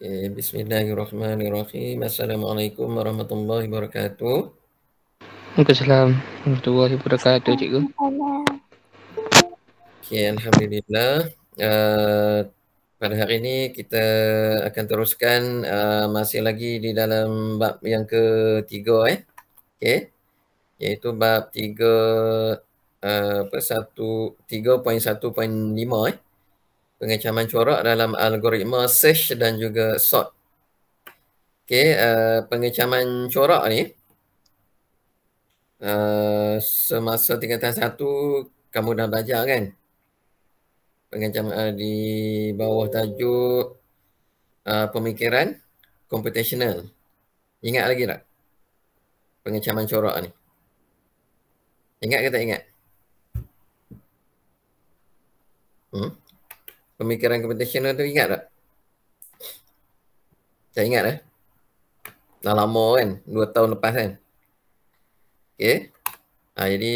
Okay, eh, bismillahirrahmanirrahim. Assalamualaikum warahmatullahi wabarakatuh. Waalaikumsalam warahmatullahi wabarakatuh, cikgu. Okay, alhamdulillah. Uh, pada hari ini kita akan teruskan uh, masih lagi di dalam bab yang ketiga eh. Okey. Iaitu bab 3 uh, apa 1 3.1.5 eh pengecaman corak dalam algoritma search dan juga sort. Okay, uh, pengecaman corak ni uh, semasa tingkatan satu kamu dah belajar kan? Pengecaman uh, di bawah tajuk uh, pemikiran computational. Ingat lagi tak? Pengecaman corak ni. Ingat ke tak ingat? Hmm? pemikiran konvensional tu ingat tak? Tak ingat eh? Dah lama kan? Dua tahun lepas kan? Okay. Ha, ah, jadi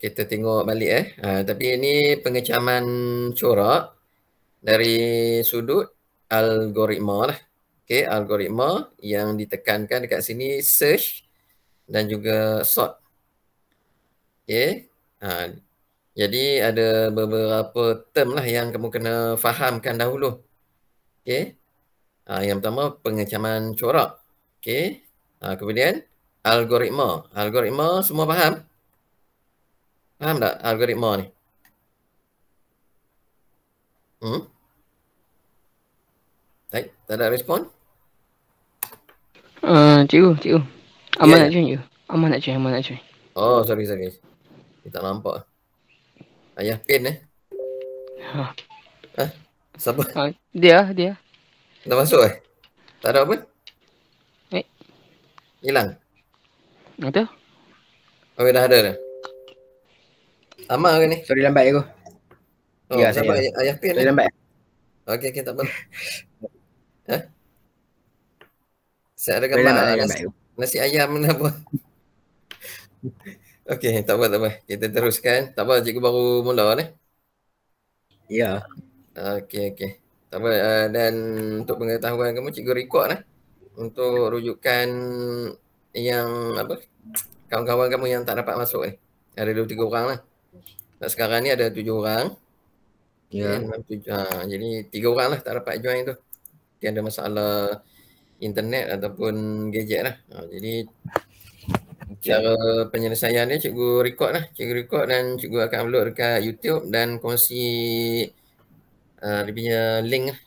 kita tengok balik eh. Ha, tapi ini pengecaman corak dari sudut algoritma lah. Okay, algoritma yang ditekankan dekat sini search dan juga sort. Okay. Ha, ah, jadi ada beberapa term lah yang kamu kena fahamkan dahulu. Okey. Uh, ah, yang pertama pengecaman corak. Okey. Uh, ah, kemudian algoritma. Algoritma semua faham? Faham tak algoritma ni? Hmm? Baik, tak ada respon? Uh, cikgu, cikgu. Aman yeah. nak ya. join cikgu. Aman nak join, aman nak join. Oh, sorry, sorry. Kita nampak. Ayah pin eh. Ha. ha. Siapa? Ha, dia, dia. Dah masuk eh? Tak ada apa? Eh. Hilang. Ada. Okey dah ada dah. Aman ke ni? Sorry lambat aku. Ya, oh, ya, siapa ya. ayah, pin? Sorry eh? lambat. Okey, okey tak apa. ha? Saya ada gambar nasi, nasi ayam mana buat? Okey, tak apa, tak apa. Kita teruskan. Tak apa, cikgu baru mula ni. Ya. Yeah. Okey, okey. Tak apa, uh, dan untuk pengetahuan kamu, cikgu record lah. Untuk rujukan yang apa, kawan-kawan kamu yang tak dapat masuk ni. Eh. Ada dua, tiga orang lah. Tak sekarang ni ada tujuh orang. Ya. Yeah. Uh, ha, jadi, tiga orang lah tak dapat join tu. Dia ada masalah internet ataupun gadget lah. Uh, jadi, okay. cara penyelesaian dia cikgu record lah cikgu record dan cikgu akan upload dekat YouTube dan kongsi uh, dia link lah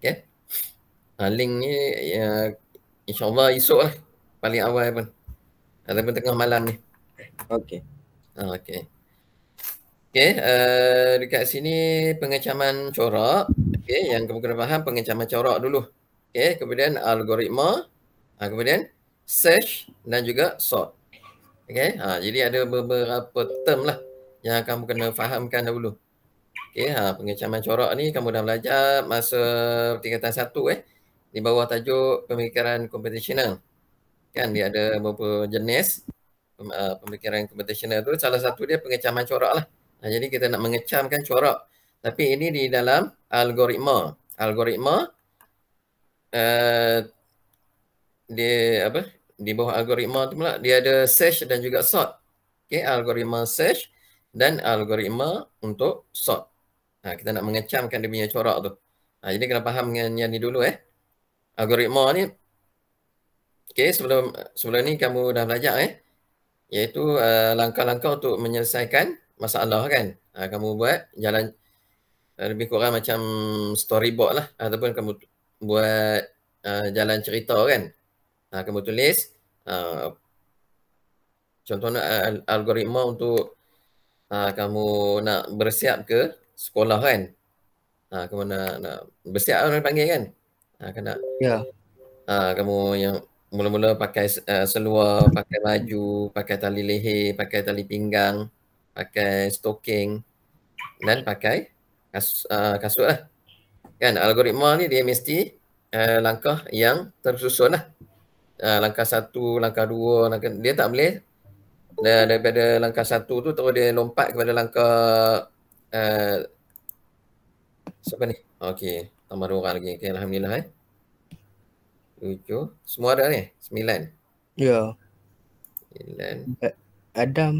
okay. uh, link ni uh, insyaAllah esok lah paling awal pun ataupun tengah malam ni Okay. Uh, ah, okay. Okay, uh, dekat sini pengecaman corak. Okay, yang kamu kena faham pengecaman corak dulu. Okay, kemudian algoritma, uh, kemudian search dan juga sort. Okay. Ha, jadi ada beberapa term lah yang kamu kena fahamkan dahulu. Okay, ha, pengecaman corak ni kamu dah belajar masa tingkatan satu eh. Di bawah tajuk pemikiran computational. Kan dia ada beberapa jenis eh, pemikiran computational tu. Salah satu dia pengecaman corak lah. Ha, jadi kita nak mengecamkan corak. Tapi ini di dalam algoritma. Algoritma uh, dia apa? di bawah algoritma tu pula dia ada search dan juga sort. Okey, algoritma search dan algoritma untuk sort. Ha, kita nak mengecamkan dia punya corak tu. Ha, jadi kena faham dengan yang ni dulu eh. Algoritma ni Okey, sebelum sebelum ni kamu dah belajar eh yaitu uh, eh, langkah-langkah untuk menyelesaikan masalah kan. Ha, kamu buat jalan eh, lebih kurang macam storyboard lah ataupun kamu buat uh, jalan cerita kan. Ha, kamu tulis Ah, contohnya algoritma untuk uh, kamu nak bersiap ke sekolah kan uh, kamu nak, nak bersiap orang panggil kan uh, kena yeah. Ya. uh, kamu yang mula-mula pakai uh, seluar pakai baju pakai tali leher pakai tali pinggang pakai stocking dan pakai kas, uh, kasut lah kan algoritma ni dia mesti uh, langkah yang tersusun lah uh, langkah satu, langkah dua, langkah dia tak boleh dan daripada langkah satu tu terus dia lompat kepada langkah uh, siapa ni? Okey, tambah dua orang lagi. Okay, alhamdulillah eh. Tujuh. Semua ada ni? Sembilan? Ya. Yeah. Sembilan. Eh, Adam.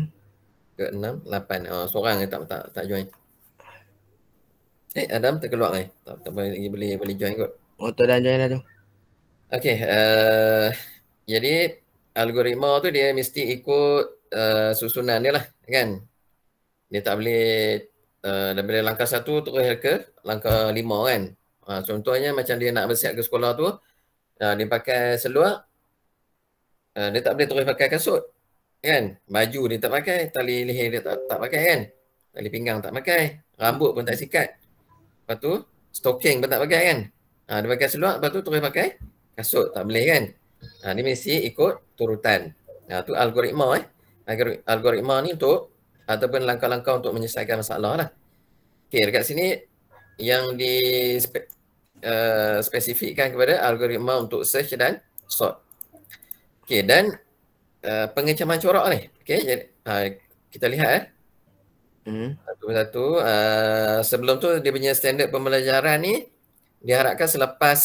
Ke enam? Lapan. Oh, seorang eh, tak, tak, tak join. Eh, Adam terkeluar ni. Eh. Tak, tak boleh, boleh, boleh join kot. Oh, tak ada join lah tu. Okay, uh, eh, jadi algoritma tu dia mesti ikut uh, susunan dia lah kan. Dia tak boleh uh, eh, daripada langkah satu terus ke langkah lima kan. Uh, contohnya macam dia nak bersiap ke sekolah tu, uh, dia pakai seluar, uh, dia tak boleh terus pakai kasut kan. Baju dia tak pakai, tali leher dia tak, tak pakai kan. Tali pinggang tak pakai, rambut pun tak sikat. Lepas tu, stocking pun tak pakai kan. Uh, dia pakai seluar, lepas tu terus pakai kasut tak boleh kan ha, ni mesti ikut turutan ha, tu algoritma eh algoritma ni untuk ataupun langkah-langkah untuk menyelesaikan masalah lah okay, dekat sini yang di spe, uh, spesifikkan kepada algoritma untuk search dan sort okay, dan uh, pengecaman corak ni okay, jadi, uh, kita lihat eh Hmm. Satu, uh, sebelum tu dia punya standard pembelajaran ni diharapkan selepas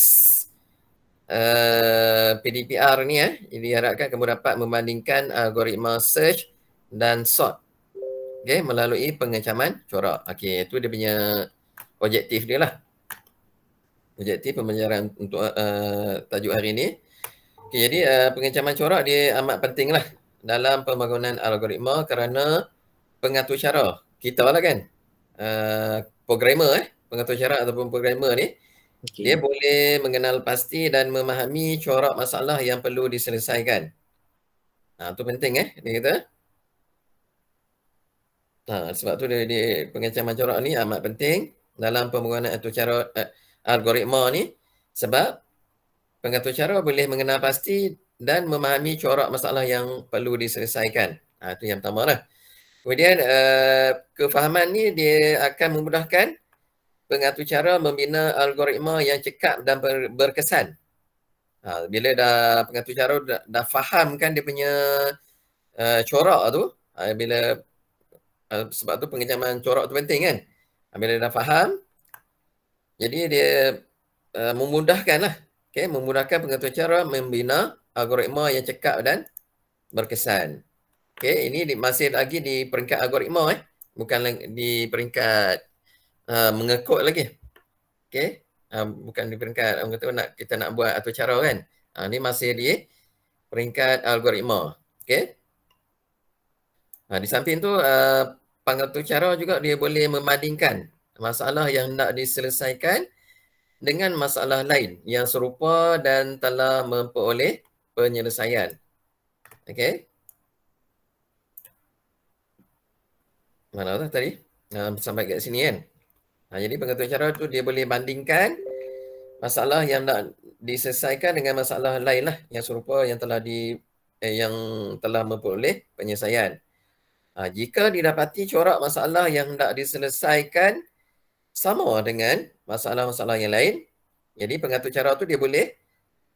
Eh, PDPR ni eh ini harapkan kamu dapat membandingkan algoritma search dan sort okey melalui pengecaman corak okey itu dia punya objektif dia lah objektif pembelajaran untuk uh, tajuk hari ni okey jadi uh, pengecaman corak dia amat penting lah dalam pembangunan algoritma kerana pengatur cara kita lah kan uh, programmer eh pengatur cara ataupun programmer ni Okay. Dia boleh mengenal pasti dan memahami corak masalah yang perlu diselesaikan. Ha, tu penting eh, dia kata. Ha, sebab tu dia, dia pengecaman corak ni amat penting dalam pembangunan atau cara eh, algoritma ni sebab pengatur cara boleh mengenal pasti dan memahami corak masalah yang perlu diselesaikan. Ha, itu yang pertama lah. Kemudian uh, kefahaman ni dia akan memudahkan pengatu cara membina algoritma yang cekap dan berkesan. Ha, bila dah pengatu cara dah, dah faham kan dia punya uh, corak tu, ha, bila uh, sebab tu pengejaman corak tu penting kan. Ha, bila dah faham, jadi dia uh, memudahkan lah. Okay, memudahkan pengatu cara membina algoritma yang cekap dan berkesan. Okay, ini di, masih lagi di peringkat algoritma eh. Bukan di peringkat Ah, mengekut lagi. Okey. Uh, bukan di peringkat orang kata nak kita nak buat atau cara kan. Uh, ni masih di peringkat algoritma. Okey. Uh, di samping tu uh, panggil cara juga dia boleh membandingkan masalah yang nak diselesaikan dengan masalah lain yang serupa dan telah memperoleh penyelesaian. Okey. Mana tu tadi? Uh, sampai kat sini kan. Ha, jadi pengetahuan cara tu dia boleh bandingkan masalah yang nak diselesaikan dengan masalah lain lah yang serupa yang telah di eh, yang telah memperoleh penyelesaian. Ha, jika didapati corak masalah yang nak diselesaikan sama dengan masalah-masalah yang lain, jadi pengatur cara tu dia boleh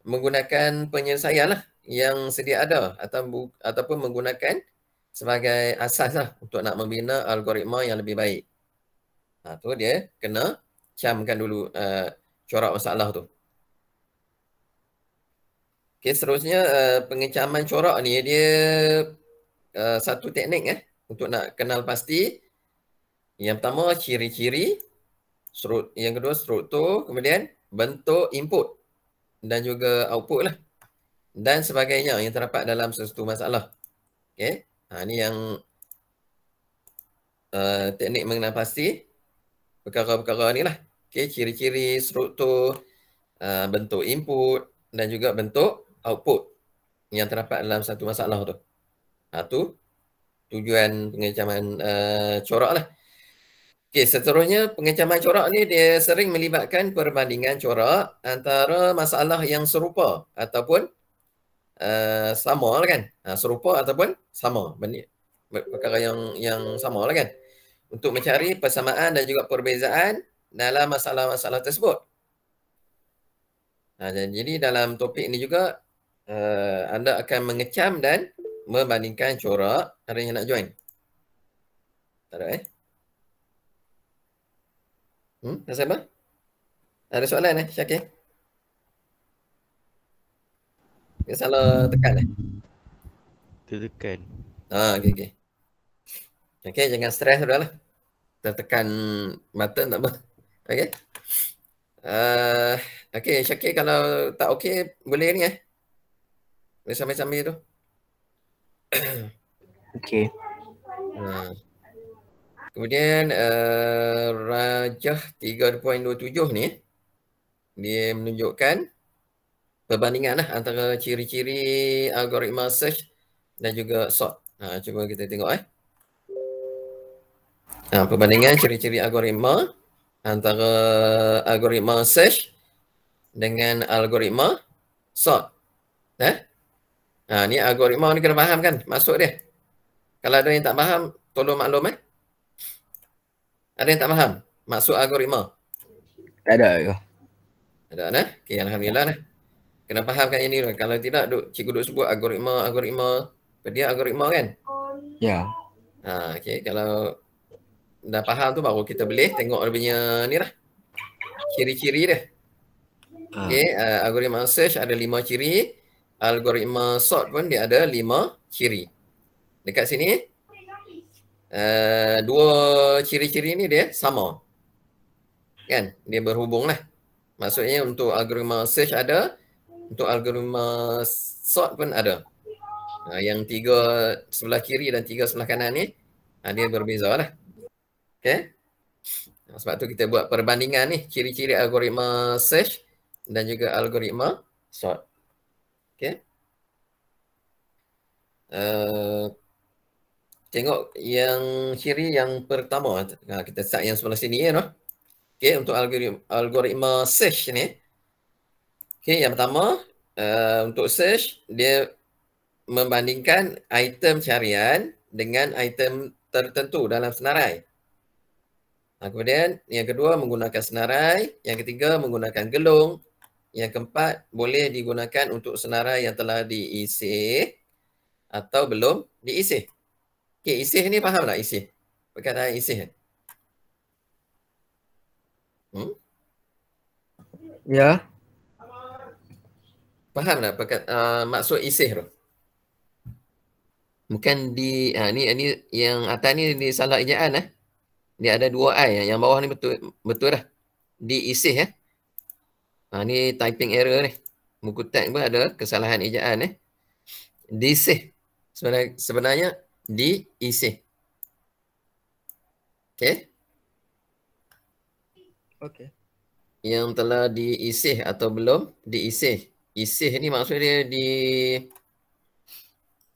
menggunakan penyelesaian lah yang sedia ada atau bu, ataupun menggunakan sebagai asas lah untuk nak membina algoritma yang lebih baik. Ha, tu dia kena camkan dulu uh, corak masalah tu. Okay, seterusnya uh, pengecaman corak ni dia uh, satu teknik eh untuk nak kenal pasti yang pertama ciri-ciri yang kedua struktur kemudian bentuk input dan juga output lah dan sebagainya yang terdapat dalam sesuatu masalah. Okay, Ha ni yang uh, teknik mengenal pasti perkara-perkara ni lah. Okay, ciri-ciri, struktur, uh, bentuk input dan juga bentuk output yang terdapat dalam satu masalah tu. Itu ha, tujuan pengecaman uh, corak lah. Okay, seterusnya pengecaman corak ni dia sering melibatkan perbandingan corak antara masalah yang serupa ataupun uh, sama lah kan. Ha, serupa ataupun sama. Benda, perkara yang, yang sama lah kan untuk mencari persamaan dan juga perbezaan dalam masalah-masalah tersebut. Nah, jadi dalam topik ini juga uh, anda akan mengecam dan membandingkan corak hari yang nak join. ada eh? Hmm, rasa apa? Ada soalan eh, Syakir? Kita salah tekan eh? Tertekan. Ah, okey, okey. Okay, jangan stres dulu lah. tekan mata tak apa. Okay. Uh, okay, Syakir kalau tak okay, boleh ni eh. Boleh sambil-sambil tu. okay. Uh. Kemudian uh, Rajah 3.27 ni dia menunjukkan perbandingan lah antara ciri-ciri algoritma search dan juga sort. Ha, cuba kita tengok eh. Ha, perbandingan ciri-ciri algoritma antara algoritma search dengan algoritma sort. Eh? Ha, ni algoritma ni kena faham kan maksud dia. Kalau ada yang tak faham, tolong maklum eh. Ada yang tak faham masuk algoritma? Tak ada. Ya. Ada ada. Eh? Okay, Alhamdulillah. Eh? Kena fahamkan yang ni. Kalau tidak, duk, cikgu duk sebut algoritma, algoritma. Dia algoritma kan? Ya. Yeah. Ha, okay, kalau dah faham tu baru kita boleh tengok dia punya ni lah ciri-ciri dia. Ah. Okay, uh, eh, algoritma search ada lima ciri. Algoritma sort pun dia ada lima ciri. Dekat sini, uh, dua ciri-ciri ni dia sama. Kan? Dia berhubung lah. Maksudnya untuk algoritma search ada, untuk algoritma sort pun ada. Uh, yang tiga sebelah kiri dan tiga sebelah kanan ni, uh, dia berbeza lah. Okay. Sebab tu kita buat perbandingan ni ciri-ciri algoritma search dan juga algoritma sort. Okay. Uh, eh, tengok yang ciri yang pertama kita start yang sebelah sini ya. No? Okay, untuk algoritma, algoritma search ni. Okay, yang pertama uh, untuk search dia membandingkan item carian dengan item tertentu dalam senarai. Ha, kemudian yang kedua menggunakan senarai, yang ketiga menggunakan gelung, yang keempat boleh digunakan untuk senarai yang telah diisi atau belum diisi. Okey, isi ni faham tak isi? Perkataan isi. Hmm? Ya. Faham tak perkat, uh, maksud isi tu? Bukan di, uh, ni, ni yang atas ni, ni salah ijaan eh. Dia ada dua I yang, yang bawah ni betul betul dah. Diisih ya. Ha ni typing error ni. Muka tag pun ada kesalahan ejaan eh. Diisih. Sebenarnya sebenarnya diisih. okay okay Yang telah diisih atau belum diisih. Isih ni maksud dia di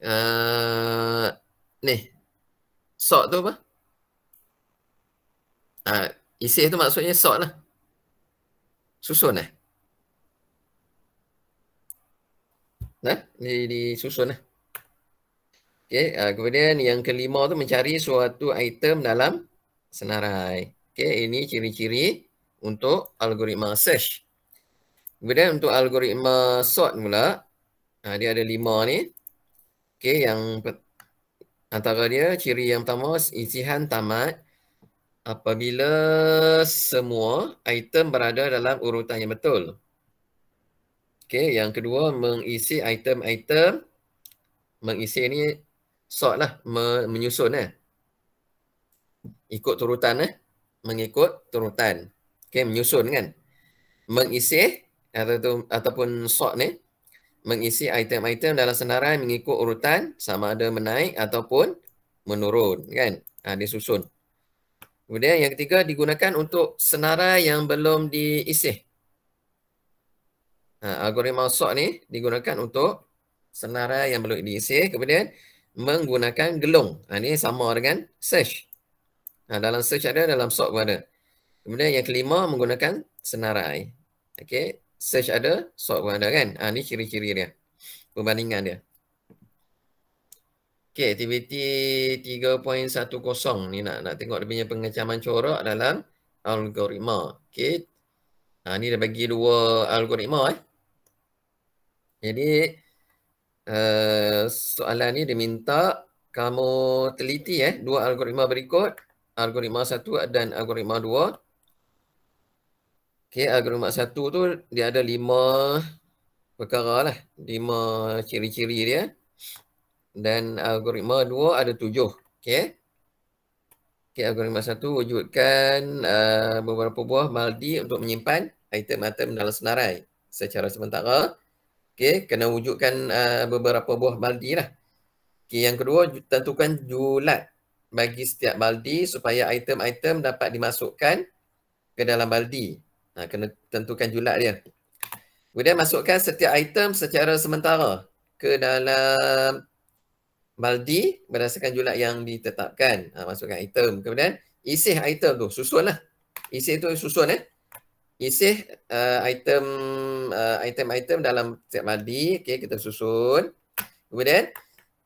uh, ni. Sok tu apa? Ha, isih tu maksudnya sok lah. Susun eh? Nah, ha? di, di susun lah. Eh? Okay, ha, kemudian yang kelima tu mencari suatu item dalam senarai. Okay, ini ciri-ciri untuk algoritma search. Kemudian untuk algoritma sort pula, ha, dia ada lima ni. Okay, yang antara dia ciri yang pertama, isihan tamat apabila semua item berada dalam urutan yang betul. Okay, yang kedua mengisi item-item mengisi ini sort lah menyusun eh. Ikut turutan eh. Mengikut turutan. okay, menyusun kan. Mengisi atau ataupun sort ni mengisi item-item dalam senarai mengikut urutan sama ada menaik ataupun menurun kan. Ha, dia susun. Kemudian yang ketiga digunakan untuk senarai yang belum diisi. Ha, algoritma sort ni digunakan untuk senarai yang belum diisi. Kemudian menggunakan gelung. Ha, ini sama dengan search. Ha, dalam search ada, dalam sort pun ada. Kemudian yang kelima menggunakan senarai. Okay. Search ada, sort pun ada kan. Ha, ini ciri-ciri dia. Perbandingan dia. Okey, aktiviti 3.10 ni nak nak tengok dia punya pengecaman corak dalam algoritma. Okey. Ha, ni dah bagi dua algoritma eh. Jadi uh, soalan ni diminta kamu teliti eh dua algoritma berikut. Algoritma satu dan algoritma dua. Okey, algoritma satu tu dia ada lima perkara lah. Lima ciri-ciri dia. Eh dan algoritma dua ada tujuh, Okey. Okey, algoritma satu wujudkan uh, beberapa buah maldi untuk menyimpan item-item dalam senarai secara sementara. Okey, kena wujudkan uh, beberapa buah maldi lah. Okey, yang kedua tentukan julat bagi setiap baldi supaya item-item dapat dimasukkan ke dalam baldi. Ha, kena tentukan julat dia. Kemudian masukkan setiap item secara sementara ke dalam baldi berdasarkan julat yang ditetapkan. Ha, masukkan item. Kemudian isih item tu susun lah. Isih tu susun eh. Isih uh, item uh, item item dalam setiap baldi. Okay, kita susun. Kemudian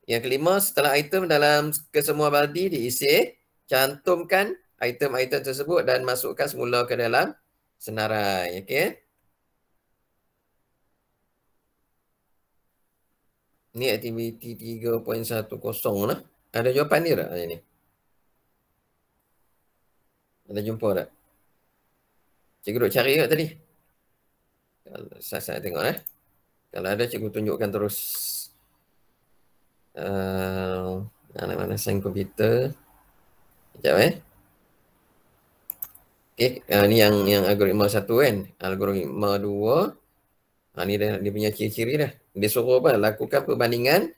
yang kelima setelah item dalam kesemua baldi diisi. Cantumkan item-item tersebut dan masukkan semula ke dalam senarai. Okay. Ni aktiviti 3.10 lah. Ada jawapan dia tak macam ni? Ada jumpa tak? Cikgu duk cari tak tadi? saya, saya tengok eh. Kalau ada cikgu tunjukkan terus. Uh, mana mana sign komputer. Sekejap eh. Okay, uh, eh, ni yang yang algoritma satu kan. Algoritma dua. Ha, ni dah, dia punya ciri-ciri dah. Dia suruh apa? Lakukan perbandingan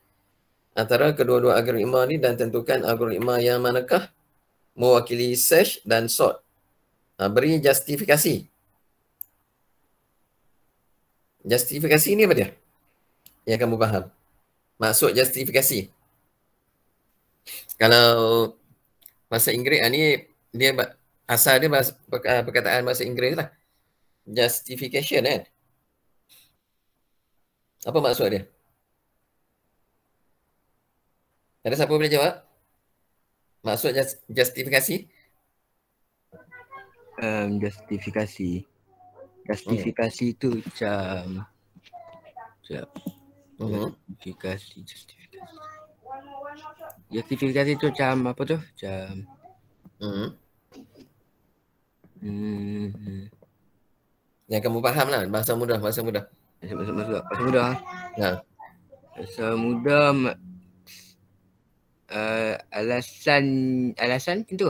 antara kedua-dua algoritma ni dan tentukan algoritma yang manakah mewakili search dan sort. Ha, beri justifikasi. Justifikasi ni apa dia? Yang kamu faham. Maksud justifikasi. Kalau bahasa Inggeris ha, ni dia asal dia perkataan bahasa Inggeris lah. Justification kan. Eh? Apa maksud dia? Ada siapa boleh jawab? Maksud justifikasi? Um, justifikasi. Justifikasi hmm. tu macam... Sekejap. Hmm. Justifikasi, justifikasi. Justifikasi tu macam apa tu? Macam... Hmm. Hmm. Yang kamu faham lah, bahasa mudah, bahasa mudah. Masa, masa, masa, masa muda ha? Ya. Masa muda uh, alasan alasan itu.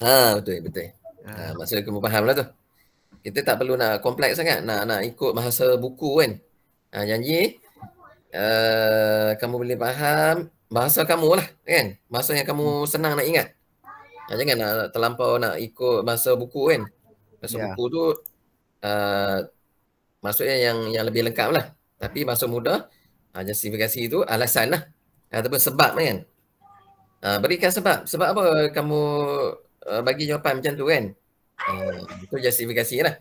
Ha betul betul. Ha, ha maksud kamu fahamlah tu. Kita tak perlu nak kompleks sangat nak nak ikut bahasa buku kan. Ha, janji uh, kamu boleh faham bahasa kamu lah kan. Bahasa yang kamu senang nak ingat. Ha, jangan nak terlampau nak ikut bahasa buku kan. Bahasa yeah. buku tu uh, maksudnya yang yang lebih lengkap lah. Tapi masuk mudah, ah, uh, justifikasi itu alasan lah. Ataupun sebab kan. Uh, berikan sebab. Sebab apa kamu uh, bagi jawapan macam tu kan? Uh, itu justifikasi lah.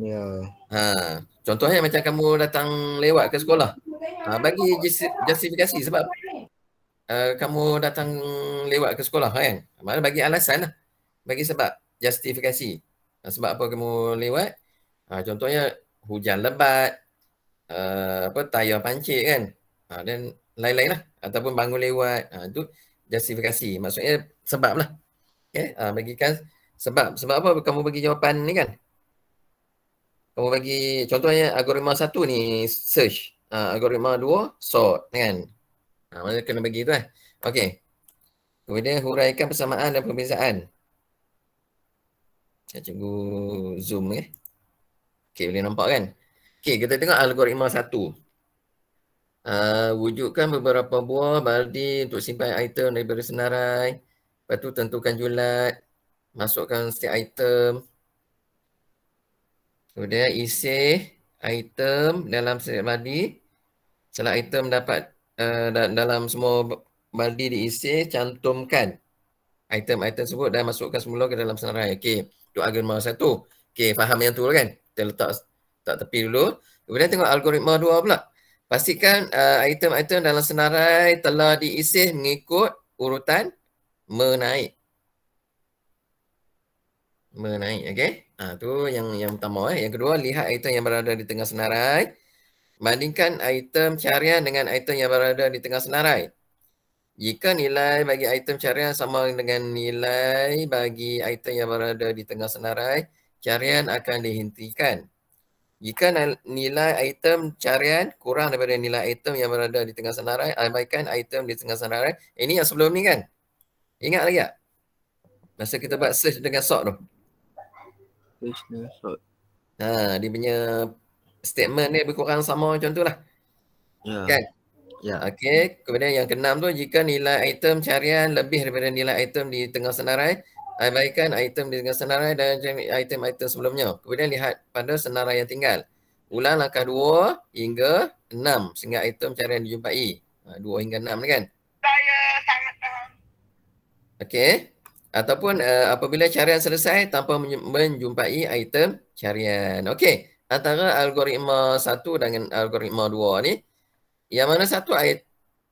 Yeah. Ya. Ha, contohnya macam kamu datang lewat ke sekolah. Ha, bagi justifikasi sebab uh, kamu datang lewat ke sekolah kan. Mana bagi alasan lah. Bagi sebab justifikasi. Ha, sebab apa kamu lewat. Ha, contohnya hujan lebat, uh, apa tayar pancit kan. Ha, dan lain-lain lah. Ataupun bangun lewat. Ha, itu justifikasi. Maksudnya sebab lah. Okay? Ha, bagikan sebab. Sebab apa kamu bagi jawapan ni kan? Kamu bagi contohnya algoritma satu ni search. Ha, algoritma dua sort kan. Ha, maksudnya kena bagi tu lah. Kan? Okay. Kemudian huraikan persamaan dan perbezaan. Saya cikgu zoom eh. Okey, boleh nampak kan? Okay, kita tengok algoritma satu. Uh, wujudkan beberapa buah baldi untuk simpan item daripada senarai. Lepas tu tentukan julat. Masukkan setiap item. Kemudian isi item dalam setiap baldi. Setelah item dapat uh, dalam semua baldi diisi, cantumkan item-item tersebut dan masukkan semula ke dalam senarai. Okay, itu agama satu. Okay, faham yang tu kan? Kita letak, letak tepi dulu. Kemudian tengok algoritma dua pula. Pastikan uh, item-item uh, dalam senarai telah diisi mengikut urutan menaik. Menaik, okay? Ha, tu yang yang pertama. Eh. Yang kedua, lihat item yang berada di tengah senarai. Bandingkan item carian dengan item yang berada di tengah senarai. Jika nilai bagi item carian sama dengan nilai bagi item yang berada di tengah senarai, carian akan dihentikan. Jika nilai item carian kurang daripada nilai item yang berada di tengah senarai, abaikan item di tengah senarai. Ini yang sebelum ni kan? Ingat lagi tak? Masa kita buat search dengan sort tu. Search dengan sort. Ha, dia punya statement ni lebih sama macam tu lah. Ya. Yeah. Kan? Ya. Yeah. Okay. Kemudian yang keenam tu, jika nilai item carian lebih daripada nilai item di tengah senarai, abaikan item dengan senarai dan item-item sebelumnya. Kemudian lihat pada senarai yang tinggal. Ulang langkah 2 hingga 6 sehingga item cara yang dijumpai. 2 ha, hingga 6 ni kan? Saya sangat Okey. Ataupun uh, apabila carian selesai tanpa menjumpai item carian. Okey. Antara algoritma 1 dengan algoritma 2 ni. Yang mana satu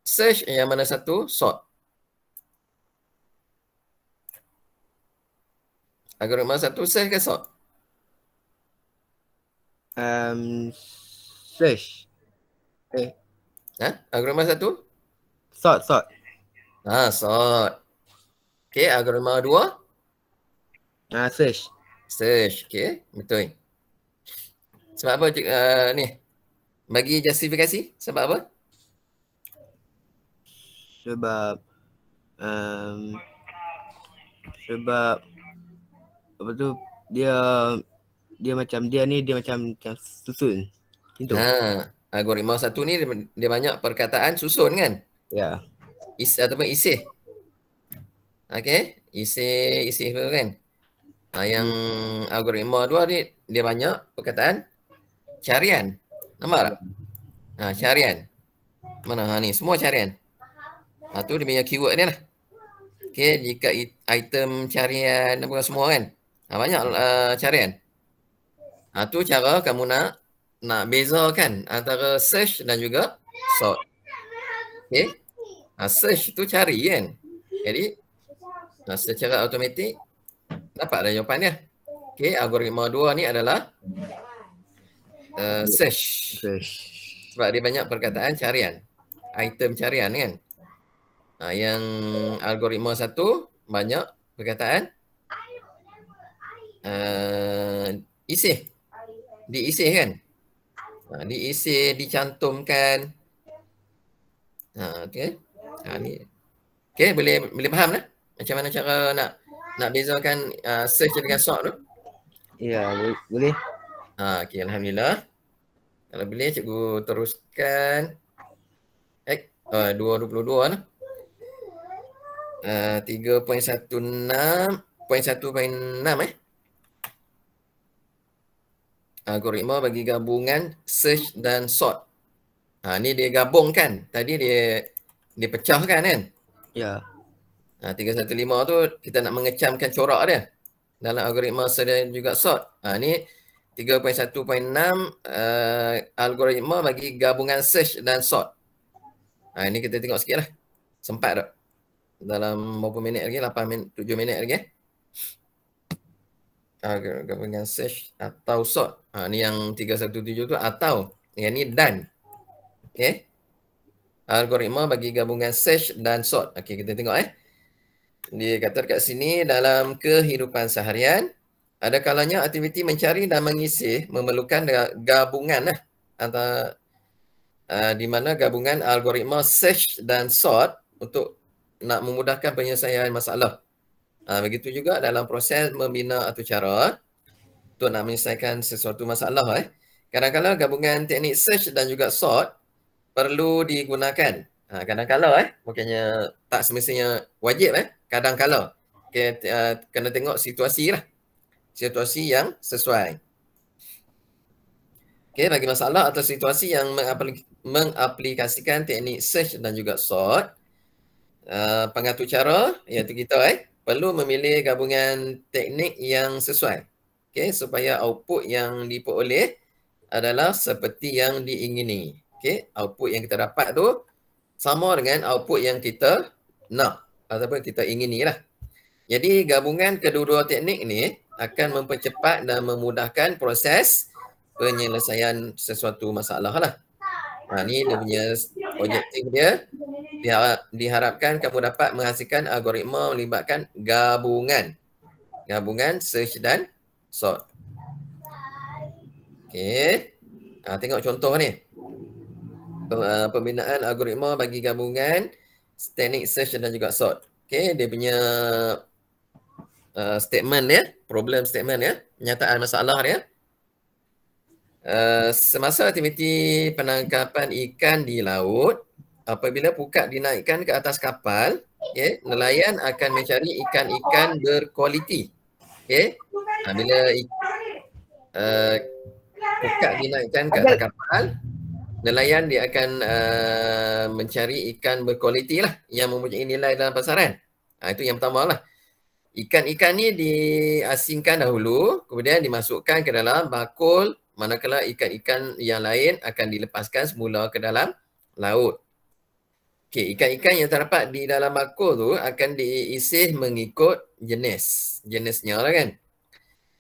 search, yang mana satu sort. Algoritma satu search ke sort? Um, search. Eh. Ha? Algoritma satu? Sort, sort. Ha, ah, sort. Okay, algoritma dua? Ha, uh, search. Search, okay. Betul. Sebab apa uh, ni? Bagi justifikasi, sebab apa? Sebab um, sebab apa tu dia dia macam dia ni dia macam macam susun. Gitu. Ha, algoritma satu ni dia banyak perkataan susun kan? Ya. Yeah. Is ataupun isih. Okey, isih isih tu kan. Ha, yang hmm. algoritma dua ni dia banyak perkataan carian. Nampak tak? Ha, carian. Mana ha ni? Semua carian. Ha tu dia punya keyword dia lah. Okey, jika item carian apa semua kan. Ha, banyak uh, carian. Ha, tu cara kamu nak nak bezakan antara search dan juga sort. Okay. Ha, ah, search tu cari kan. Jadi secara automatik dapat dah jawapan dia. Okay, algoritma dua ni adalah uh, search. Sebab dia banyak perkataan carian. Item carian kan. Ha, yang algoritma satu banyak perkataan uh, eh, isih. Di isih kan? Ha, ah, di isih, dicantumkan. Ha, ah, okay. Ha, ah, ni. Okay, boleh boleh faham lah? Macam mana cara nak nak bezakan uh, search dengan sok tu? Ya, boleh. Ha, okay, Alhamdulillah. Kalau boleh, cikgu teruskan. Eh, uh, 222 lah. Uh, 3.16 0.1.6 eh algoritma bagi gabungan search dan sort. Ha, ni dia gabungkan. Tadi dia dia pecah kan Ya. Yeah. Ha, 315 tu kita nak mengecamkan corak dia dalam algoritma search dan juga sort. Ha, ni 3.1.6 uh, eh, algoritma bagi gabungan search dan sort. Ha, ini kita tengok sikit lah. Sempat tak? Dalam berapa minit lagi? 8 minit, 7 minit lagi eh? Ah, gabung dengan search atau sort. Ha, ni yang 317 tu atau yang ni dan. Okay. Algoritma bagi gabungan search dan sort. Okay, kita tengok eh. Dia kata dekat sini dalam kehidupan seharian, ada kalanya aktiviti mencari dan mengisi memerlukan gabungan lah. Eh. Antara, uh, di mana gabungan algoritma search dan sort untuk nak memudahkan penyelesaian masalah. Uh, begitu juga dalam proses membina atau cara untuk nak menyelesaikan sesuatu masalah eh. Kadang-kadang gabungan teknik search dan juga sort perlu digunakan. Ah, kadang-kadang eh, mungkinnya tak semestinya wajib eh, kadang-kadang. Okay, uh, ah, kena tengok situasi lah. Situasi yang sesuai. Okay, bagi masalah atau situasi yang mengaplikasikan teknik search dan juga sort, uh, pengatur cara iaitu kita eh, perlu memilih gabungan teknik yang sesuai okay, supaya output yang diperoleh adalah seperti yang diingini okay, output yang kita dapat tu sama dengan output yang kita nak ataupun kita inginilah jadi gabungan kedua-dua teknik ni akan mempercepat dan memudahkan proses penyelesaian sesuatu masalah lah. Ha, ni dia punya objektif dia diharapkan kamu dapat menghasilkan algoritma melibatkan gabungan gabungan search dan sort. Okey. Ha, tengok contoh ni. Ah, pembinaan algoritma bagi gabungan static search dan juga sort. Okey, dia punya uh, statement ya, problem statement ya, nyataan masalah Ya. Eh, semasa aktiviti penangkapan ikan di laut, apabila pukat dinaikkan ke atas kapal, okay, ya, nelayan akan mencari ikan-ikan berkualiti. Okay. Ha, bila uh, eh, pukat dinaikkan ke atas kapal, nelayan dia akan uh, mencari ikan berkualiti lah yang mempunyai nilai dalam pasaran. Ha, itu yang pertama lah. Ikan-ikan ni diasingkan dahulu, kemudian dimasukkan ke dalam bakul manakala ikan-ikan yang lain akan dilepaskan semula ke dalam laut. Okey, ikan-ikan yang terdapat di dalam bakul tu akan diisih mengikut jenis. Jenisnya lah kan.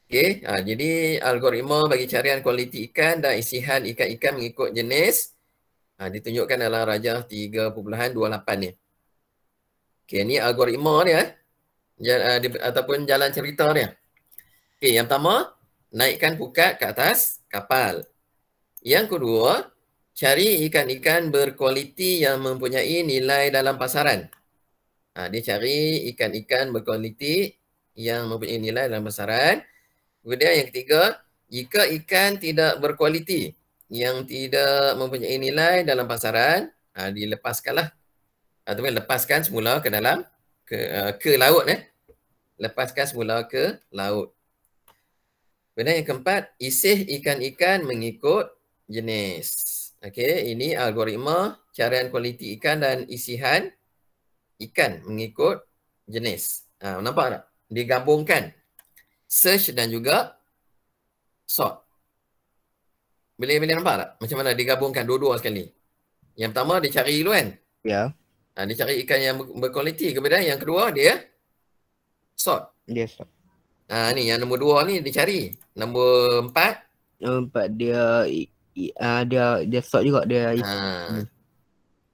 Okey, ha, jadi algoritma bagi carian kualiti ikan dan isihan ikan-ikan mengikut jenis ha, ditunjukkan dalam Raja 3.28 ni. Okey, ni algoritma dia. Eh. Jal, uh, di, ataupun jalan cerita dia. Okey, yang pertama, naikkan pukat ke atas kapal. Yang kedua, cari ikan-ikan berkualiti yang mempunyai nilai dalam pasaran. Ha, dia cari ikan-ikan berkualiti yang mempunyai nilai dalam pasaran. Kemudian yang ketiga, jika ikan tidak berkualiti yang tidak mempunyai nilai dalam pasaran, ha, dilepaskanlah. Ataupun lepaskan semula ke dalam, ke, uh, ke laut. Eh. Lepaskan semula ke laut. Kemudian yang keempat, isih ikan-ikan mengikut jenis. Okey, ini algoritma carian kualiti ikan dan isihan ikan mengikut jenis. Ha, nampak tak? Digabungkan search dan juga sort. Boleh-boleh nampak tak? Macam mana digabungkan dua-dua sekali. Yang pertama dia cari dulu kan? Ya. Yeah. Ha, dia cari ikan yang berkualiti. Kemudian yang kedua dia sort. Dia yeah, sort. Ah uh, ni yang nombor dua ni dia cari. Nombor empat. Nombor empat dia i, uh, dia dia sort juga dia. Ah. Uh, hmm.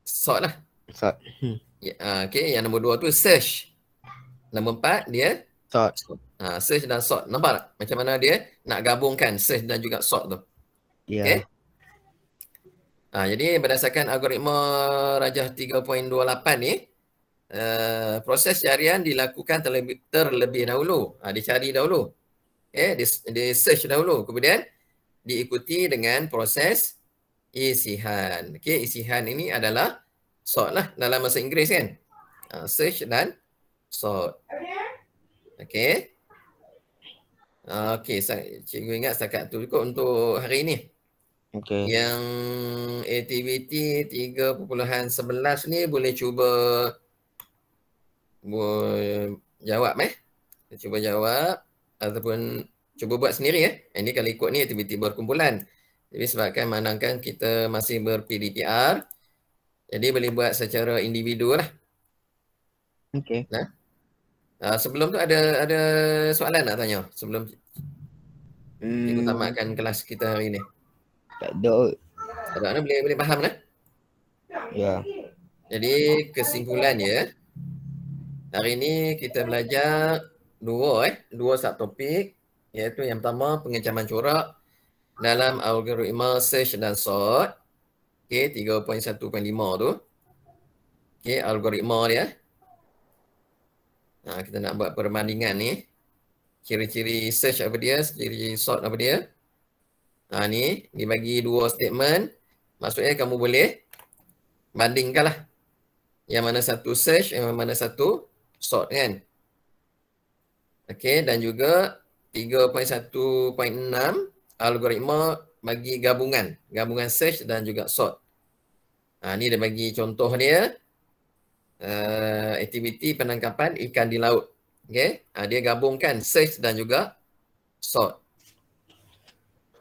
Sort lah. Sort. Hmm. Ya, uh, okay yang nombor dua tu search. Nombor empat dia. Sort. Ah uh, search dan sort. Nampak tak macam mana dia nak gabungkan search dan juga sort tu. Yeah. Okay. Ah uh, jadi berdasarkan algoritma Rajah 3.28 ni. Uh, proses carian dilakukan terlebih, terlebih dahulu uh, dicari dahulu eh di search dahulu kemudian diikuti dengan proses isihan okey isihan ini adalah sort lah dalam bahasa Inggeris kan uh, search dan sort okey okey cikgu ingat setakat tu cukup untuk hari ini okey yang aktiviti 3.11 ni boleh cuba jawab eh. Cuba jawab ataupun cuba buat sendiri eh. Ini eh, kalau ikut ni aktiviti berkumpulan. Jadi sebabkan manangkan kita masih ber-PDPR. Jadi boleh buat secara individu lah. Okay. Nah. Uh, sebelum tu ada ada soalan nak tanya sebelum hmm. kita tamatkan kelas kita hari ni. Tak ada. Tak ada boleh boleh faham lah. Ya. Yeah. Jadi kesimpulan ya. Hari ini kita belajar dua eh, dua subtopik iaitu yang pertama pengecaman corak dalam algoritma search dan sort. Okey, 3.1.5 tu. Okey, algoritma dia. Ha, kita nak buat perbandingan ni. Ciri-ciri search apa dia, ciri, -ciri sort apa dia. Ha, ni, dibagi dua statement. Maksudnya kamu boleh bandingkan lah. Yang mana satu search, yang mana satu Sort, kan. Okey dan juga 3.1.6 algoritma bagi gabungan, gabungan search dan juga sort. Ha, ni dia bagi contoh dia uh, aktiviti penangkapan ikan di laut. Okey, ha, dia gabungkan search dan juga sort.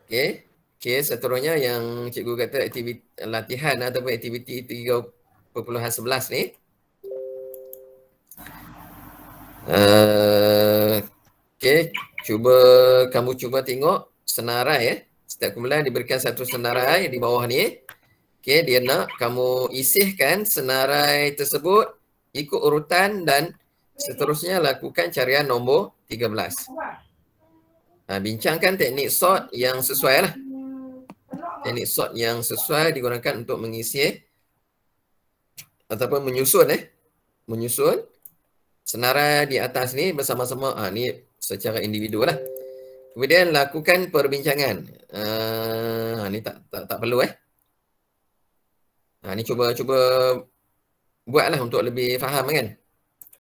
Okey. Okey, seterusnya yang cikgu kata aktiviti latihan ataupun aktiviti 3.11 ni. Eh, okay, cuba kamu cuba tengok senarai eh. Setiap kumpulan diberikan satu senarai di bawah ni. Okay, dia nak kamu isihkan senarai tersebut ikut urutan dan seterusnya lakukan carian nombor 13. Ha, bincangkan teknik sort yang sesuai lah. Teknik sort yang sesuai digunakan untuk mengisi ataupun menyusun eh. Menyusun senarai di atas ni bersama-sama ha, ni secara individu lah kemudian lakukan perbincangan uh, ni tak, tak tak perlu eh ha, ni cuba cuba buatlah untuk lebih faham kan